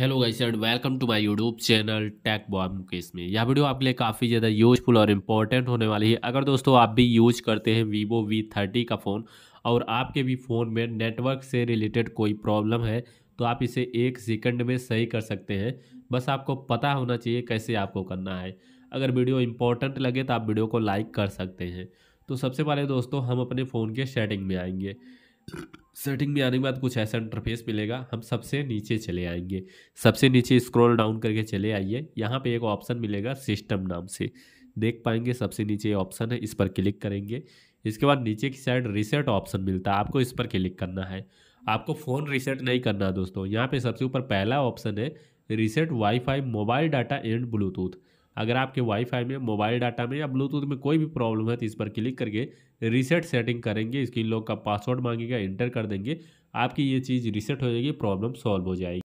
hello guys and welcome to my YouTube channel tech bomb Mukesh में यह video आपके लिए काफ़ी ज़्यादा यूजफुल और इम्पोर्टेंट होने वाली है अगर दोस्तों आप भी यूज करते हैं वीवो वी थर्टी का फ़ोन और आपके भी फ़ोन में नेटवर्क से रिलेटेड कोई प्रॉब्लम है तो आप इसे एक सेकंड में सही कर सकते हैं बस आपको पता होना चाहिए कैसे आपको करना है अगर वीडियो इंपॉर्टेंट लगे तो आप वीडियो को लाइक कर सकते हैं तो सबसे पहले दोस्तों हम अपने फ़ोन के सेटिंग में आएंगे सेटिंग में आने के बाद कुछ ऐसा इंटरफेस मिलेगा हम सबसे नीचे चले आएंगे सबसे नीचे स्क्रॉल डाउन करके चले आइए यहाँ पे एक ऑप्शन मिलेगा सिस्टम नाम से देख पाएंगे सबसे नीचे ऑप्शन है इस पर क्लिक करेंगे इसके बाद नीचे की साइड रिसेट ऑप्शन मिलता है आपको इस पर क्लिक करना है आपको फ़ोन रिसेट नहीं करना दोस्तों यहाँ पर सबसे ऊपर पहला ऑप्शन है reset WiFi mobile data and Bluetooth अगर आपके वाईफाई में मोबाइल डाटा में या ब्लूटूथ में कोई भी प्रॉब्लम है तो इस पर क्लिक करके रीसेट सेटिंग करेंगे इसकी लोग का पासवर्ड मांगेगा इंटर कर देंगे आपकी ये चीज़ रीसेट हो जाएगी प्रॉब्लम सॉल्व हो जाएगी